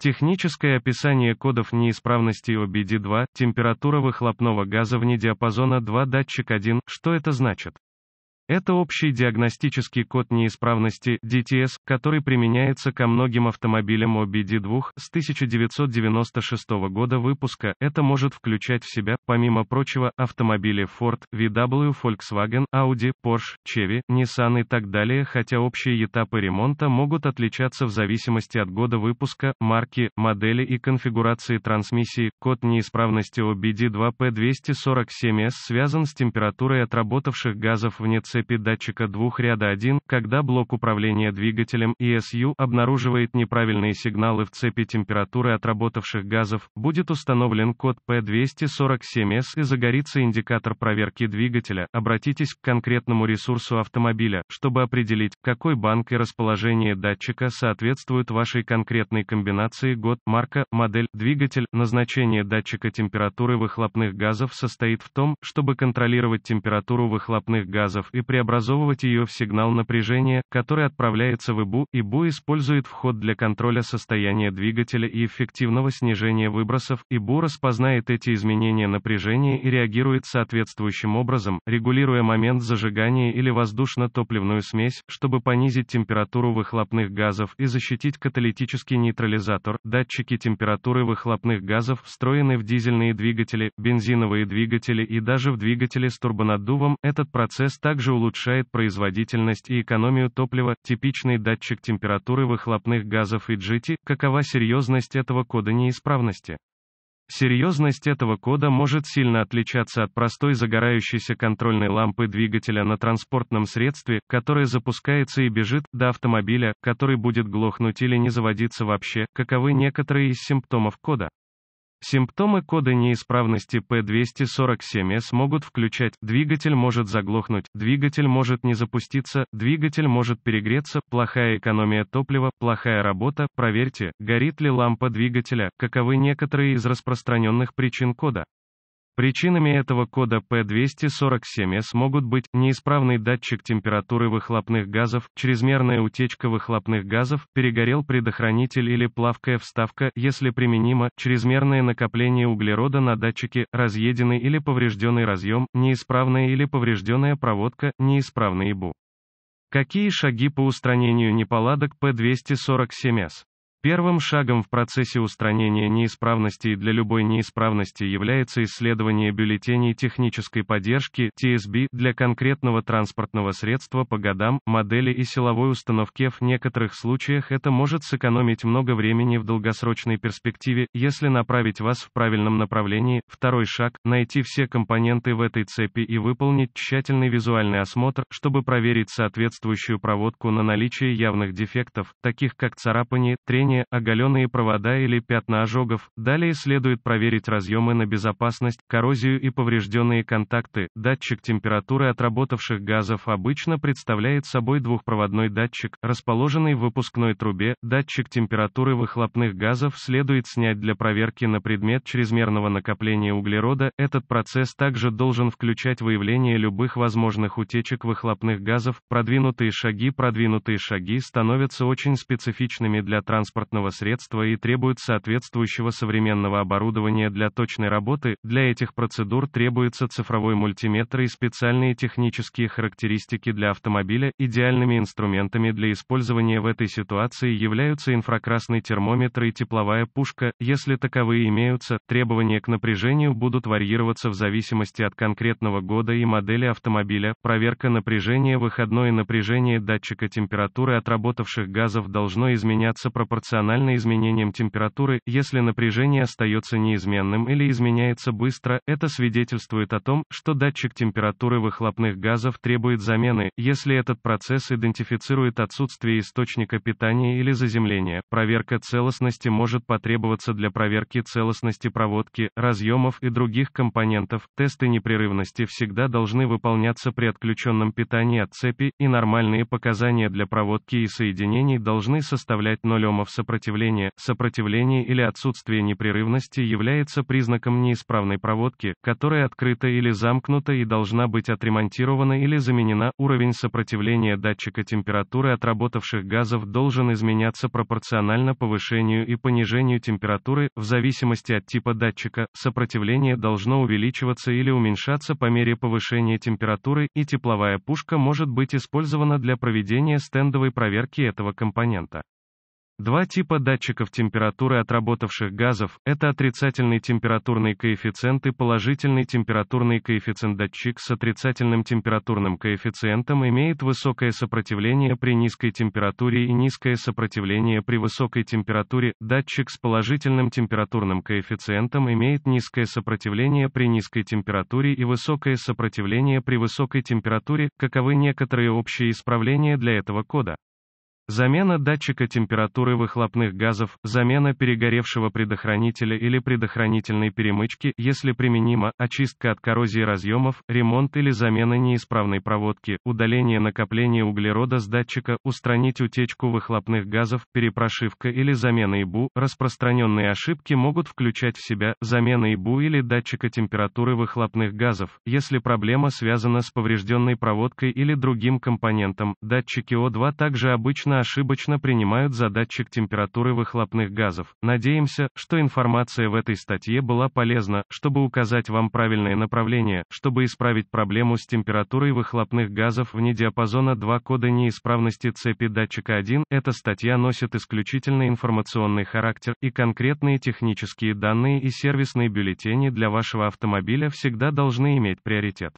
Техническое описание кодов неисправности OBD2, температура выхлопного газа вне диапазона 2 датчик 1, что это значит? Это общий диагностический код неисправности DTS, который применяется ко многим автомобилям OBD2 с 1996 года выпуска. Это может включать в себя, помимо прочего, автомобили Ford, VW, Volkswagen, Audi, Porsche, Chevy, Nissan и так далее, хотя общие этапы ремонта могут отличаться в зависимости от года выпуска, марки, модели и конфигурации трансмиссии. Код неисправности OBD2P247S связан с температурой отработавших газов вне цели цепи датчика двух ряда 1, когда блок управления двигателем ESU обнаруживает неправильные сигналы в цепи температуры отработавших газов, будет установлен код P247S и загорится индикатор проверки двигателя. Обратитесь к конкретному ресурсу автомобиля, чтобы определить, какой банк и расположение датчика соответствуют вашей конкретной комбинации год, марка, модель, двигатель. Назначение датчика температуры выхлопных газов состоит в том, чтобы контролировать температуру выхлопных газов и преобразовывать ее в сигнал напряжения, который отправляется в ИБУ, ИБУ использует вход для контроля состояния двигателя и эффективного снижения выбросов, ИБУ распознает эти изменения напряжения и реагирует соответствующим образом, регулируя момент зажигания или воздушно-топливную смесь, чтобы понизить температуру выхлопных газов и защитить каталитический нейтрализатор, датчики температуры выхлопных газов встроены в дизельные двигатели, бензиновые двигатели и даже в двигатели с турбонаддувом, этот процесс также улучшает производительность и экономию топлива, типичный датчик температуры выхлопных газов и GT, какова серьезность этого кода неисправности? Серьезность этого кода может сильно отличаться от простой загорающейся контрольной лампы двигателя на транспортном средстве, которая запускается и бежит, до автомобиля, который будет глохнуть или не заводиться вообще, каковы некоторые из симптомов кода. Симптомы кода неисправности P247S могут включать двигатель может заглохнуть, двигатель может не запуститься, двигатель может перегреться, плохая экономия топлива, плохая работа, проверьте, горит ли лампа двигателя, каковы некоторые из распространенных причин кода. Причинами этого кода P247S могут быть неисправный датчик температуры выхлопных газов, чрезмерная утечка выхлопных газов, перегорел предохранитель или плавкая вставка, если применимо, чрезмерное накопление углерода на датчике, разъеденный или поврежденный разъем, неисправная или поврежденная проводка, неисправный ИБУ. Какие шаги по устранению неполадок P247S? Первым шагом в процессе устранения неисправностей для любой неисправности является исследование бюллетеней технической поддержки TSB для конкретного транспортного средства по годам, модели и силовой установке. В некоторых случаях это может сэкономить много времени в долгосрочной перспективе, если направить вас в правильном направлении. Второй шаг – найти все компоненты в этой цепи и выполнить тщательный визуальный осмотр, чтобы проверить соответствующую проводку на наличие явных дефектов, таких как царапание, трение, движения, оголенные провода или пятна ожогов. Далее следует проверить разъемы на безопасность, коррозию и поврежденные контакты. Датчик температуры отработавших газов обычно представляет собой двухпроводной датчик, расположенный в выпускной трубе. Датчик температуры выхлопных газов следует снять для проверки на предмет чрезмерного накопления углерода. Этот процесс также должен включать выявление любых возможных утечек выхлопных газов. Продвинутые шаги Продвинутые шаги становятся очень специфичными для транспорта транспортного средства и требует соответствующего современного оборудования для точной работы, для этих процедур требуется цифровой мультиметр и специальные технические характеристики для автомобиля, идеальными инструментами для использования в этой ситуации являются инфракрасный термометр и тепловая пушка, если таковые имеются, требования к напряжению будут варьироваться в зависимости от конкретного года и модели автомобиля, проверка напряжения выходное напряжение датчика температуры отработавших газов должно изменяться пропорционально пропорционально изменениям температуры, если напряжение остается неизменным или изменяется быстро, это свидетельствует о том, что датчик температуры выхлопных газов требует замены, если этот процесс идентифицирует отсутствие источника питания или заземления. Проверка целостности может потребоваться для проверки целостности проводки, разъемов и других компонентов. Тесты непрерывности всегда должны выполняться при отключенном питании от цепи, и нормальные показания для проводки и соединений должны составлять 0 Омов Сопротивление, сопротивление или отсутствие непрерывности является признаком неисправной проводки, которая открыта или замкнута и должна быть отремонтирована или заменена. Уровень сопротивления датчика температуры отработавших газов должен изменяться пропорционально повышению и понижению температуры, в зависимости от типа датчика, сопротивление должно увеличиваться или уменьшаться по мере повышения температуры, и тепловая пушка может быть использована для проведения стендовой проверки этого компонента. Два типа датчиков температуры отработавших газов – это отрицательный температурный коэффициент и положительный температурный коэффициент. Датчик с отрицательным температурным коэффициентом имеет высокое сопротивление при низкой температуре и низкое сопротивление при высокой температуре. Датчик с положительным температурным коэффициентом имеет низкое сопротивление при низкой температуре и высокое сопротивление при высокой температуре. Каковы некоторые общие исправления для этого кода? Замена датчика температуры выхлопных газов, замена перегоревшего предохранителя или предохранительной перемычки, если применимо, очистка от коррозии разъемов, ремонт или замена неисправной проводки, удаление накопления углерода с датчика, устранить утечку выхлопных газов, перепрошивка или замена ИБУ. Распространенные ошибки могут включать в себя замена ИБУ или датчика температуры выхлопных газов, если проблема связана с поврежденной проводкой или другим компонентом. Датчики О2 также обычно ошибочно принимают за датчик температуры выхлопных газов. Надеемся, что информация в этой статье была полезна, чтобы указать вам правильное направление, чтобы исправить проблему с температурой выхлопных газов вне диапазона 2 кода неисправности цепи датчика 1. Эта статья носит исключительно информационный характер, и конкретные технические данные и сервисные бюллетени для вашего автомобиля всегда должны иметь приоритет.